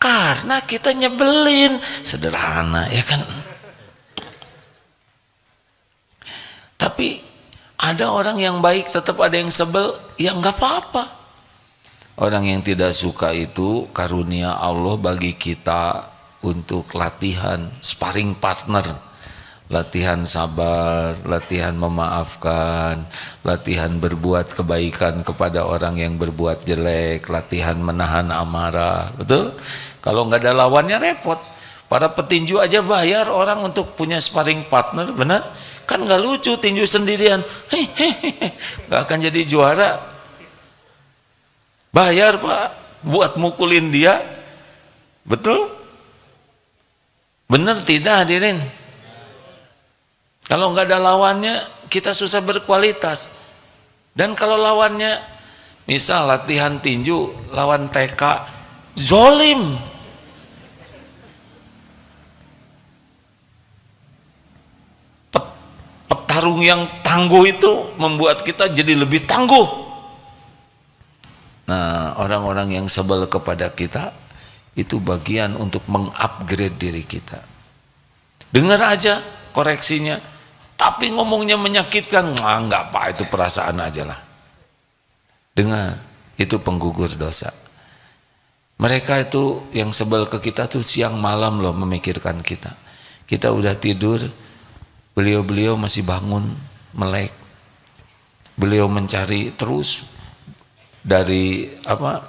Karena kita nyebelin. Sederhana, ya kan? Tapi ada orang yang baik tetap ada yang sebel, ya nggak apa-apa. Orang yang tidak suka itu karunia Allah bagi kita untuk latihan sparring partner latihan sabar, latihan memaafkan, latihan berbuat kebaikan kepada orang yang berbuat jelek, latihan menahan amarah, betul? Kalau nggak ada lawannya repot. Para petinju aja bayar orang untuk punya sparring partner, benar? Kan nggak lucu tinju sendirian, nggak akan jadi juara. Bayar pak, buat mukulin dia, betul? Benar tidak hadirin? Kalau nggak ada lawannya, kita susah berkualitas. Dan kalau lawannya, misal latihan tinju, lawan TK, zolim. petarung yang tangguh itu membuat kita jadi lebih tangguh. Nah, orang-orang yang sebel kepada kita, itu bagian untuk mengupgrade diri kita. Dengar aja koreksinya tapi ngomongnya menyakitkan, nggak apa itu perasaan aja lah. Dengar, itu penggugur dosa. Mereka itu yang sebel ke kita tuh siang malam loh memikirkan kita. Kita udah tidur, beliau-beliau masih bangun, melek. Beliau mencari terus dari apa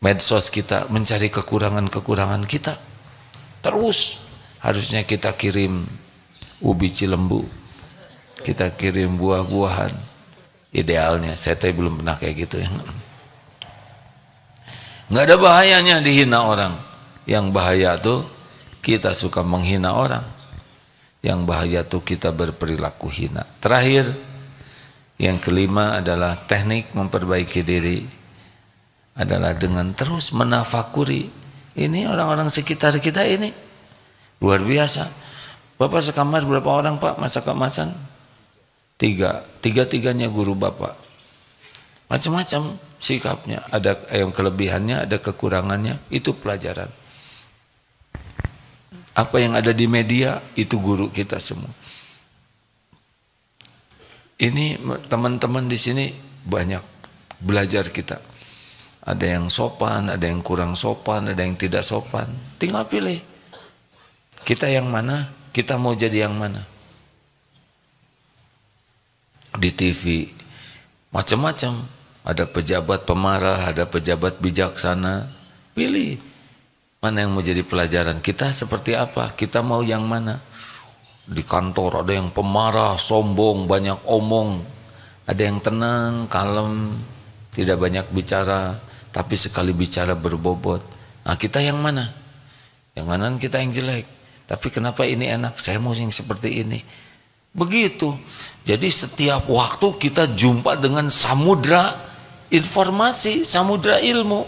medsos kita, mencari kekurangan-kekurangan kita. Terus harusnya kita kirim ubi cilembu kita kirim buah-buahan idealnya saya tadi belum pernah kayak gitu ya nggak ada bahayanya dihina orang yang bahaya tuh kita suka menghina orang yang bahaya tuh kita berperilaku hina terakhir yang kelima adalah teknik memperbaiki diri adalah dengan terus menafakuri ini orang-orang sekitar kita ini luar biasa Bapak sekamar berapa orang pak masa keemasan? Tiga. Tiga-tiganya guru bapak. Macam-macam sikapnya. Ada yang kelebihannya, ada kekurangannya. Itu pelajaran. Apa yang ada di media, itu guru kita semua. Ini teman-teman di sini banyak belajar kita. Ada yang sopan, ada yang kurang sopan, ada yang tidak sopan. Tinggal pilih. Kita yang mana? Kita mau jadi yang mana? Di TV macam-macam. Ada pejabat pemarah, ada pejabat bijaksana. Pilih mana yang mau jadi pelajaran. Kita seperti apa? Kita mau yang mana? Di kantor ada yang pemarah, sombong, banyak omong. Ada yang tenang, kalem, tidak banyak bicara, tapi sekali bicara berbobot. Nah, kita yang mana? Yang kanan kita yang jelek, tapi kenapa ini enak? Saya mau yang seperti ini. Begitu. Jadi setiap waktu kita jumpa dengan samudra informasi, samudra ilmu.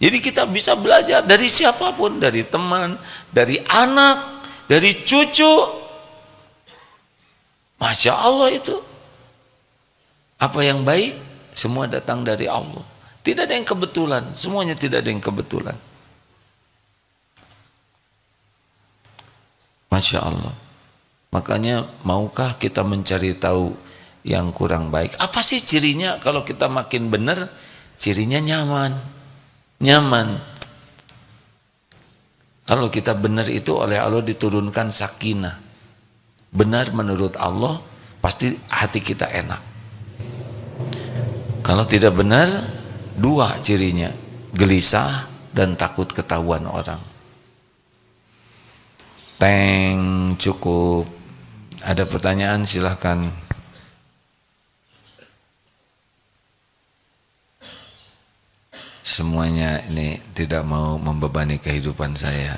Jadi kita bisa belajar dari siapapun, dari teman, dari anak, dari cucu. Masya Allah itu. Apa yang baik, semua datang dari Allah. Tidak ada yang kebetulan, semuanya tidak ada yang kebetulan. Masya Allah. Makanya maukah kita mencari tahu yang kurang baik? Apa sih cirinya kalau kita makin benar? Cirinya nyaman. Nyaman. Kalau kita benar itu oleh Allah diturunkan sakinah. Benar menurut Allah pasti hati kita enak. Kalau tidak benar, dua cirinya. Gelisah dan takut ketahuan orang. Teng cukup ada pertanyaan silahkan semuanya ini tidak mau membebani kehidupan saya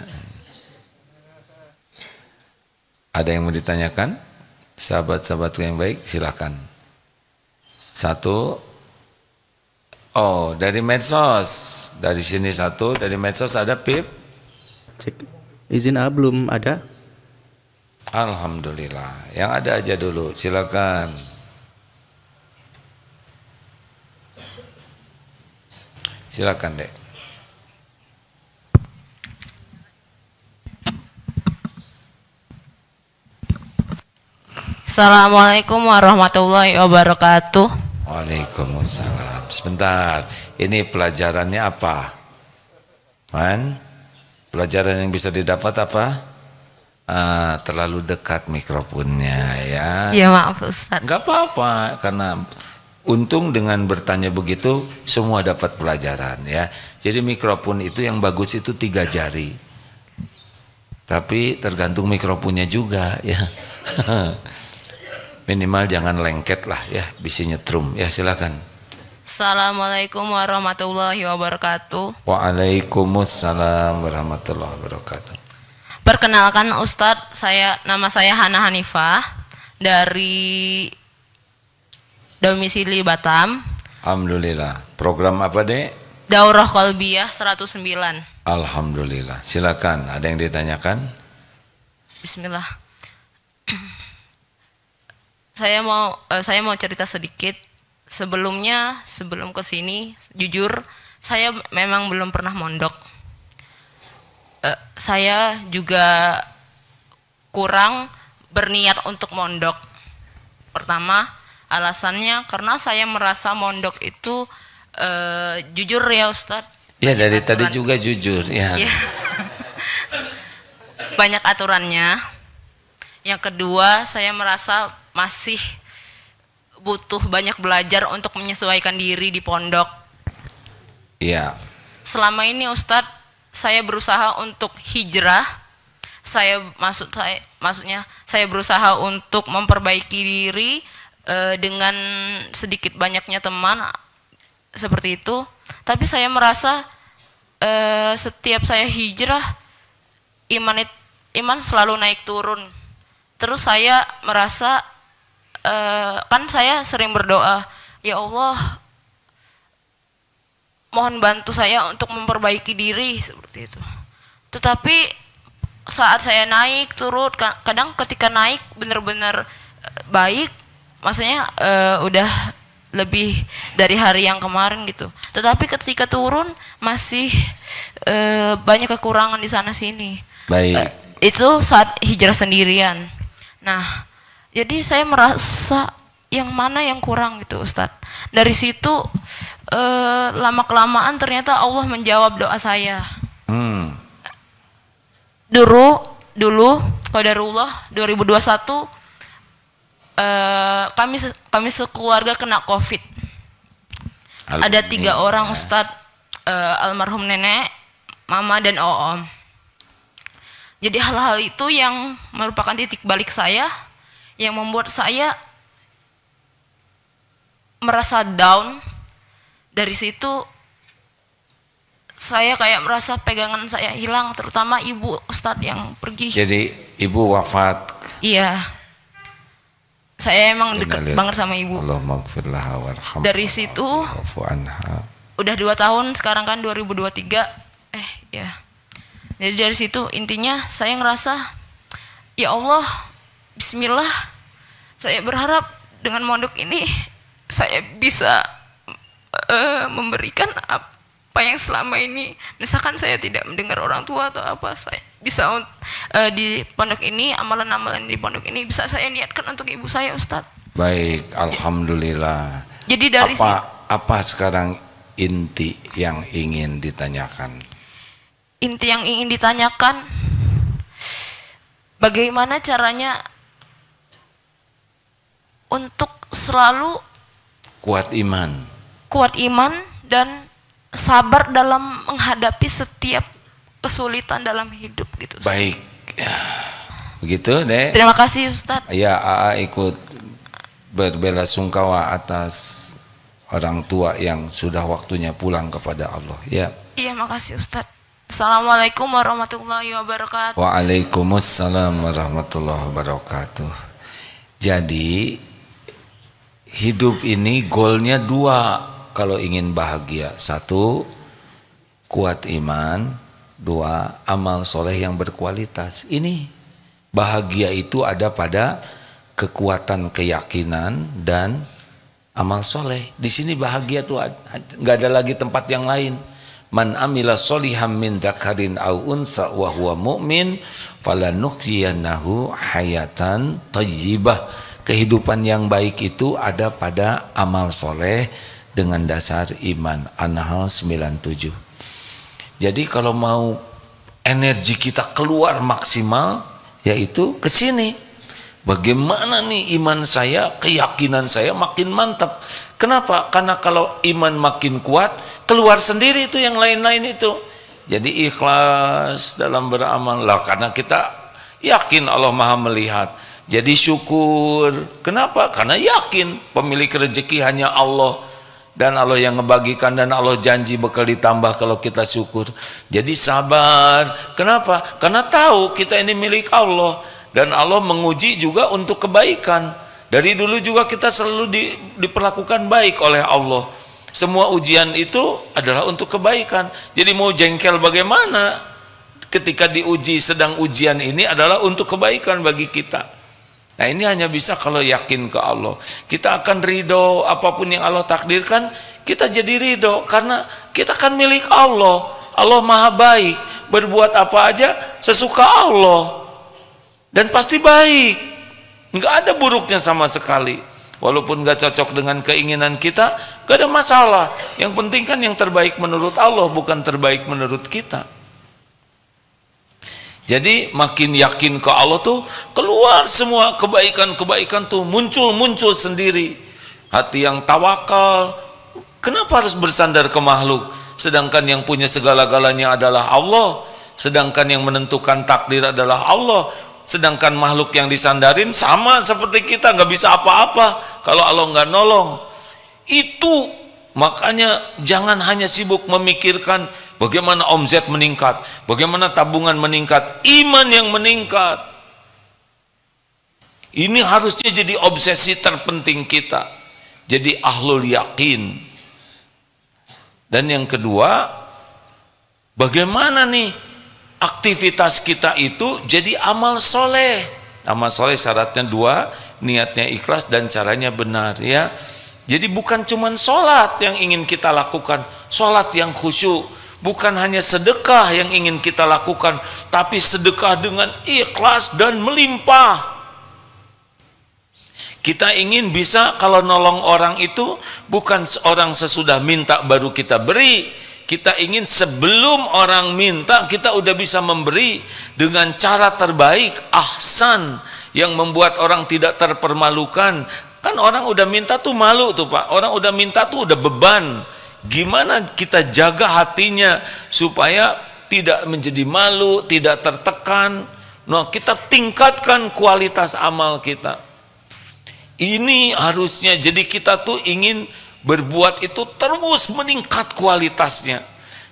ada yang mau ditanyakan sahabat sahabat yang baik silahkan satu oh dari medsos dari sini satu dari medsos ada pip cek izin A belum ada? Alhamdulillah. Yang ada aja dulu, silakan. Silakan, Dek. Assalamualaikum warahmatullahi wabarakatuh. Waalaikumsalam. Sebentar, ini pelajarannya apa? Man? Pelajaran yang bisa didapat apa? Uh, terlalu dekat mikrofonnya ya. Iya maaf Ustaz. Gak apa-apa karena untung dengan bertanya begitu semua dapat pelajaran ya. Jadi mikrofon itu yang bagus itu tiga jari. Tapi tergantung mikrofonnya juga ya. Minimal jangan lengket lah ya, bisinya nyetrum ya silakan. Assalamualaikum warahmatullahi wabarakatuh. Waalaikumsalam warahmatullahi wabarakatuh. Perkenalkan Ustadz, saya nama saya Hana Hanifah dari domisili Batam. Alhamdulillah. Program apa, Dek? Daurah Kolbiah 109. Alhamdulillah. Silakan, ada yang ditanyakan? Bismillah. saya mau eh, saya mau cerita sedikit sebelumnya sebelum ke sini jujur saya memang belum pernah mondok. Uh, saya juga kurang berniat untuk mondok. Pertama, alasannya karena saya merasa mondok itu uh, jujur ya Ustadz. Iya dari tadi juga jujur ya. Iya. banyak aturannya. Yang kedua, saya merasa masih butuh banyak belajar untuk menyesuaikan diri di pondok. Iya. Selama ini Ustadz, saya berusaha untuk hijrah. Saya maksud saya maksudnya saya berusaha untuk memperbaiki diri e, dengan sedikit banyaknya teman seperti itu. Tapi saya merasa e, setiap saya hijrah iman it, iman selalu naik turun. Terus saya merasa uh, kan saya sering berdoa ya Allah mohon bantu saya untuk memperbaiki diri seperti itu tetapi saat saya naik turut kadang ketika naik benar-benar eh, baik maksudnya uh, udah lebih dari hari yang kemarin gitu. Tetapi ketika turun masih uh, banyak kekurangan di sana sini. Baik. uh, itu saat hijrah sendirian. Nah, jadi saya merasa yang mana yang kurang gitu Ustadz. Dari situ eh, lama kelamaan ternyata Allah menjawab doa saya. Hmm. Dulu dulu Qadarullah 2021 eh, kami kami sekeluarga kena Covid. Ada tiga orang Ustadz eh, almarhum nenek, mama dan om. Jadi hal-hal itu yang merupakan titik balik saya yang membuat saya merasa down dari situ saya kayak merasa pegangan saya hilang terutama ibu Ustadz yang pergi jadi ibu wafat iya saya emang dekat banget sama ibu dari situ udah dua tahun sekarang kan 2023 eh ya jadi dari situ intinya saya ngerasa ya Allah Bismillah, saya berharap dengan mondok ini saya bisa uh, memberikan apa yang selama ini misalkan saya tidak mendengar orang tua atau apa saya bisa uh, di pondok ini amalan-amalan di pondok ini bisa saya niatkan untuk ibu saya Ustadz baik alhamdulillah jadi dari apa apa sekarang inti yang ingin ditanyakan inti yang ingin ditanyakan bagaimana caranya untuk selalu kuat iman. Kuat iman dan sabar dalam menghadapi setiap kesulitan dalam hidup gitu. Ustaz. Baik. Ya. Begitu deh. Terima kasih Ustadz. Ya, AA ikut berbela sungkawa atas orang tua yang sudah waktunya pulang kepada Allah. Ya. Iya, makasih Ustaz. Assalamualaikum warahmatullahi wabarakatuh. Waalaikumsalam warahmatullahi wabarakatuh. Jadi hidup ini goalnya dua kalau ingin bahagia. Satu, kuat iman. Dua, amal soleh yang berkualitas. Ini bahagia itu ada pada kekuatan keyakinan dan amal soleh. Di sini bahagia tuh nggak ada lagi tempat yang lain. Man amila soliham min dakarin au unsa wa mu'min falanukhiyanahu hayatan tayyibah kehidupan yang baik itu ada pada amal soleh dengan dasar iman. anhal 97. Jadi kalau mau energi kita keluar maksimal, yaitu ke sini. Bagaimana nih iman saya, keyakinan saya makin mantap. Kenapa? Karena kalau iman makin kuat, keluar sendiri itu yang lain-lain itu. Jadi ikhlas dalam beramal lah karena kita yakin Allah Maha melihat jadi syukur. Kenapa? Karena yakin pemilik rezeki hanya Allah dan Allah yang ngebagikan dan Allah janji bekal ditambah kalau kita syukur. Jadi sabar. Kenapa? Karena tahu kita ini milik Allah dan Allah menguji juga untuk kebaikan. Dari dulu juga kita selalu di, diperlakukan baik oleh Allah. Semua ujian itu adalah untuk kebaikan. Jadi mau jengkel bagaimana? Ketika diuji sedang ujian ini adalah untuk kebaikan bagi kita. Nah ini hanya bisa kalau yakin ke Allah. Kita akan ridho apapun yang Allah takdirkan, kita jadi ridho karena kita kan milik Allah. Allah maha baik, berbuat apa aja sesuka Allah. Dan pasti baik. Enggak ada buruknya sama sekali. Walaupun nggak cocok dengan keinginan kita, gak ada masalah. Yang penting kan yang terbaik menurut Allah, bukan terbaik menurut kita. Jadi makin yakin ke Allah tuh keluar semua kebaikan-kebaikan tuh muncul-muncul sendiri. Hati yang tawakal. Kenapa harus bersandar ke makhluk? Sedangkan yang punya segala-galanya adalah Allah. Sedangkan yang menentukan takdir adalah Allah. Sedangkan makhluk yang disandarin sama seperti kita nggak bisa apa-apa kalau Allah nggak nolong. Itu Makanya jangan hanya sibuk memikirkan bagaimana omzet meningkat, bagaimana tabungan meningkat, iman yang meningkat. Ini harusnya jadi obsesi terpenting kita. Jadi ahlul yakin. Dan yang kedua, bagaimana nih aktivitas kita itu jadi amal soleh. Amal soleh syaratnya dua, niatnya ikhlas dan caranya benar ya. Jadi bukan cuma sholat yang ingin kita lakukan, sholat yang khusyuk, bukan hanya sedekah yang ingin kita lakukan, tapi sedekah dengan ikhlas dan melimpah. Kita ingin bisa kalau nolong orang itu bukan seorang sesudah minta baru kita beri. Kita ingin sebelum orang minta kita udah bisa memberi dengan cara terbaik, ahsan yang membuat orang tidak terpermalukan Kan orang udah minta tuh malu tuh Pak. Orang udah minta tuh udah beban. Gimana kita jaga hatinya supaya tidak menjadi malu, tidak tertekan. Nah, kita tingkatkan kualitas amal kita. Ini harusnya jadi kita tuh ingin berbuat itu terus meningkat kualitasnya.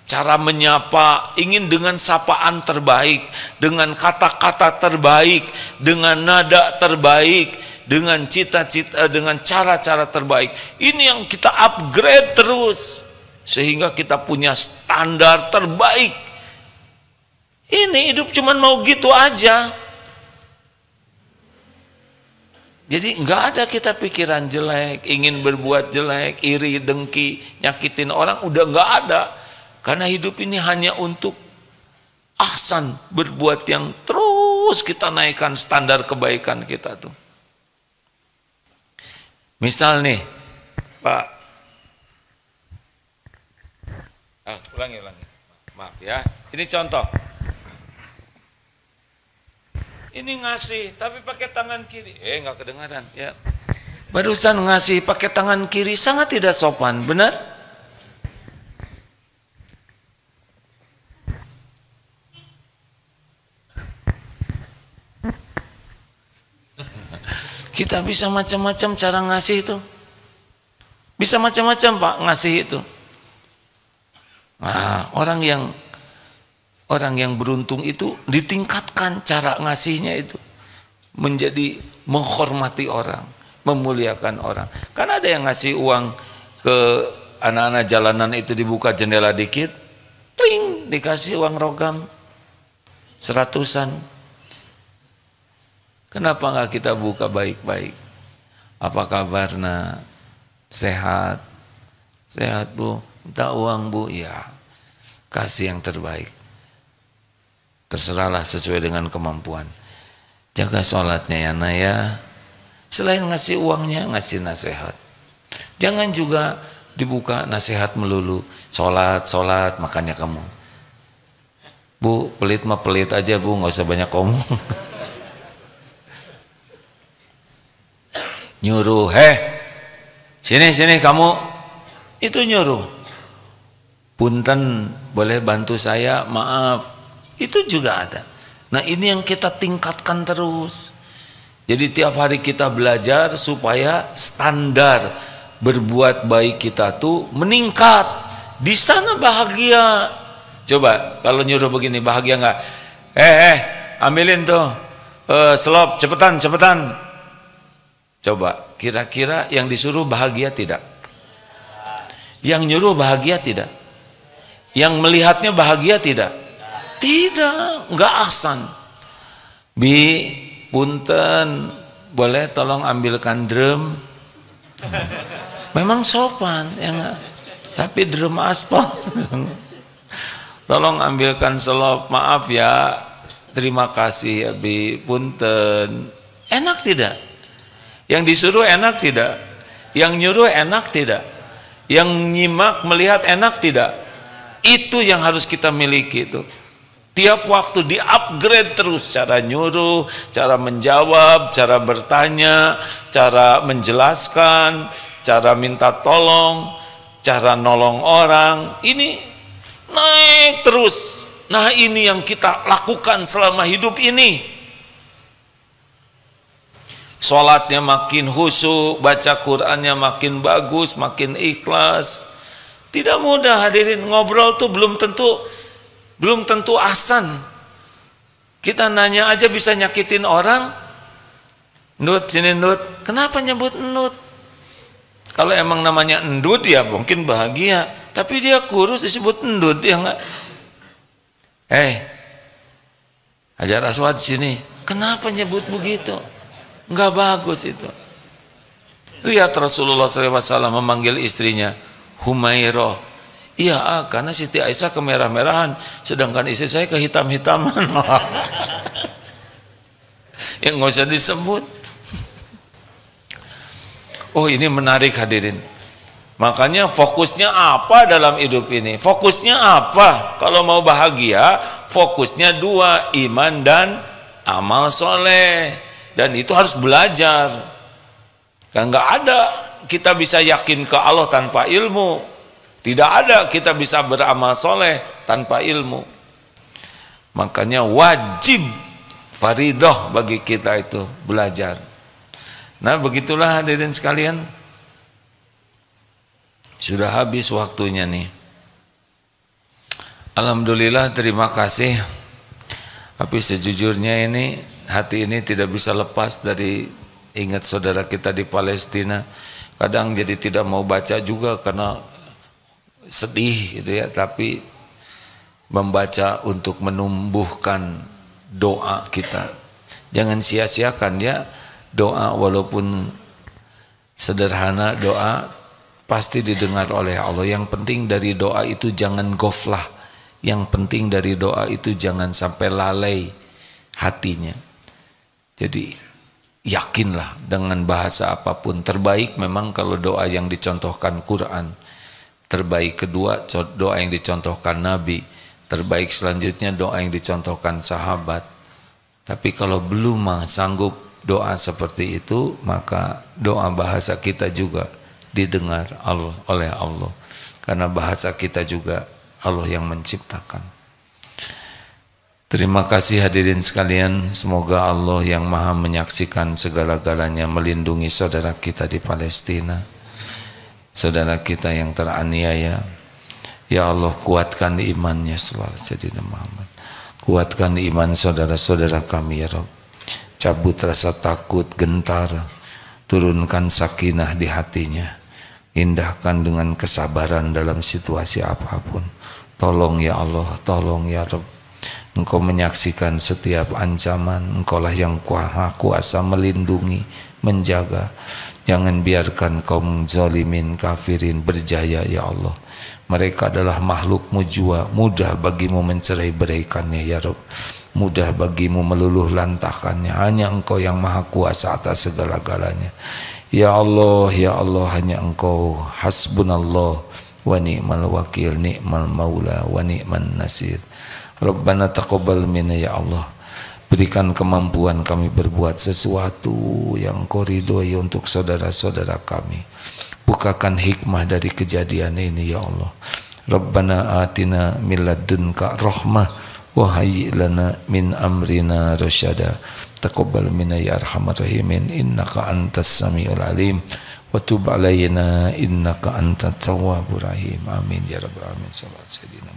Cara menyapa ingin dengan sapaan terbaik, dengan kata-kata terbaik, dengan nada terbaik, dengan cita-cita eh, dengan cara-cara terbaik. Ini yang kita upgrade terus sehingga kita punya standar terbaik. Ini hidup cuman mau gitu aja. Jadi nggak ada kita pikiran jelek, ingin berbuat jelek, iri, dengki, nyakitin orang, udah nggak ada. Karena hidup ini hanya untuk ahsan, berbuat yang terus kita naikkan standar kebaikan kita tuh. Misal nih, Pak. Ah, ulangi, ulangi. Maaf ya. Ini contoh. Ini ngasih, tapi pakai tangan kiri. Eh, nggak kedengaran. Ya. Barusan ngasih pakai tangan kiri sangat tidak sopan, benar? Kita bisa macam-macam cara ngasih itu. Bisa macam-macam Pak ngasih itu. Nah, orang yang orang yang beruntung itu ditingkatkan cara ngasihnya itu menjadi menghormati orang, memuliakan orang. Karena ada yang ngasih uang ke anak-anak jalanan itu dibuka jendela dikit, kling dikasih uang rogam seratusan Kenapa nggak kita buka baik-baik? Apa kabar nak? Sehat? Sehat bu? Minta uang bu? Ya. Kasih yang terbaik. Terserahlah sesuai dengan kemampuan. Jaga sholatnya ya naya. Selain ngasih uangnya, ngasih nasihat. Jangan juga dibuka nasihat melulu. Sholat, sholat, makanya kamu. Bu, pelit mah pelit aja bu, nggak usah banyak ngomong. nyuruh heh sini sini kamu itu nyuruh punten boleh bantu saya maaf itu juga ada nah ini yang kita tingkatkan terus jadi tiap hari kita belajar supaya standar berbuat baik kita tuh meningkat di sana bahagia coba kalau nyuruh begini bahagia nggak eh eh ambilin tuh uh, eh, selop cepetan cepetan Coba, kira-kira yang disuruh bahagia tidak? Yang nyuruh bahagia tidak? Yang melihatnya bahagia tidak? Tidak, nggak ahsan. Bi, punten, boleh tolong ambilkan drum? Memang sopan, ya enggak? Tapi drum aspal. tolong ambilkan selop, maaf ya. Terima kasih ya Bi, punten. Enak tidak? Yang disuruh enak tidak? Yang nyuruh enak tidak? Yang nyimak melihat enak tidak? Itu yang harus kita miliki itu. Tiap waktu di-upgrade terus cara nyuruh, cara menjawab, cara bertanya, cara menjelaskan, cara minta tolong, cara nolong orang. Ini naik terus. Nah, ini yang kita lakukan selama hidup ini. Sholatnya makin husu, baca Qurannya makin bagus, makin ikhlas. Tidak mudah hadirin ngobrol tuh belum tentu belum tentu asan. Kita nanya aja bisa nyakitin orang. Nut sini nut, kenapa nyebut nut? Kalau emang namanya endut ya mungkin bahagia, tapi dia kurus disebut endut ya enggak. Eh, hey, Ajar Aswad sini, kenapa nyebut begitu? Enggak bagus itu. Lihat Rasulullah SAW memanggil istrinya, Humairah. Iya, ah, karena Siti Aisyah kemerah-merahan, sedangkan istri saya kehitam-hitaman. Yang nggak usah disebut. Oh ini menarik hadirin. Makanya fokusnya apa dalam hidup ini? Fokusnya apa? Kalau mau bahagia, fokusnya dua, iman dan amal soleh dan itu harus belajar kan nggak ada kita bisa yakin ke Allah tanpa ilmu tidak ada kita bisa beramal soleh tanpa ilmu makanya wajib faridoh bagi kita itu belajar nah begitulah hadirin sekalian sudah habis waktunya nih Alhamdulillah terima kasih tapi sejujurnya ini hati ini tidak bisa lepas dari ingat saudara kita di Palestina. Kadang jadi tidak mau baca juga karena sedih gitu ya, tapi membaca untuk menumbuhkan doa kita. Jangan sia-siakan ya doa walaupun sederhana doa pasti didengar oleh Allah. Yang penting dari doa itu jangan goflah. Yang penting dari doa itu jangan sampai lalai hatinya. Jadi yakinlah dengan bahasa apapun. Terbaik memang kalau doa yang dicontohkan Quran. Terbaik kedua doa yang dicontohkan Nabi. Terbaik selanjutnya doa yang dicontohkan sahabat. Tapi kalau belum sanggup doa seperti itu, maka doa bahasa kita juga didengar Allah, oleh Allah. Karena bahasa kita juga Allah yang menciptakan. Terima kasih hadirin sekalian, semoga Allah yang maha menyaksikan segala-galanya melindungi saudara kita di Palestina, saudara kita yang teraniaya. Ya Allah kuatkan imannya selalu jadi Muhammad. Kuatkan iman saudara-saudara kami ya Rabb. Cabut rasa takut, gentar, turunkan sakinah di hatinya. Indahkan dengan kesabaran dalam situasi apapun. Tolong ya Allah, tolong ya Rabb Engkau menyaksikan setiap ancaman, Engkaulah yang maha kuasa melindungi, menjaga. Jangan biarkan kaum zalimin kafirin berjaya ya Allah. Mereka adalah makhluk jua, mudah bagimu mencerai beraikannya ya Rob. Mudah bagimu meluluh lantakannya, hanya engkau yang maha kuasa atas segala-galanya. Ya Allah, Ya Allah, hanya engkau hasbunallah wa ni'mal wakil, ni'mal maula wa ni'mal nasir. Rabbana taqabbal minna ya Allah. Berikan kemampuan kami berbuat sesuatu yang kau untuk saudara-saudara kami. Bukakan hikmah dari kejadian ini ya Allah. Rabbana atina min ladunka rahmah Wahai lana min amrina rasyada. Taqabbal minna ya arhamar rahimin innaka antas samiul alim wa tub alaina innaka antat tawwabur rahim. Amin ya rabbal alamin. Sallallahu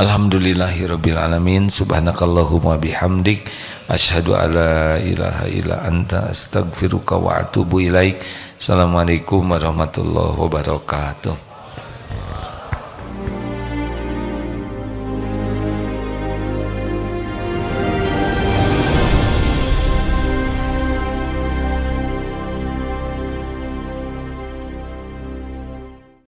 Alhamdulillahirrabbilalamin Subhanakallahumma bihamdik Ashadu ala ilaha ila anta Astagfiruka wa atubu ilaik Assalamualaikum warahmatullahi wabarakatuh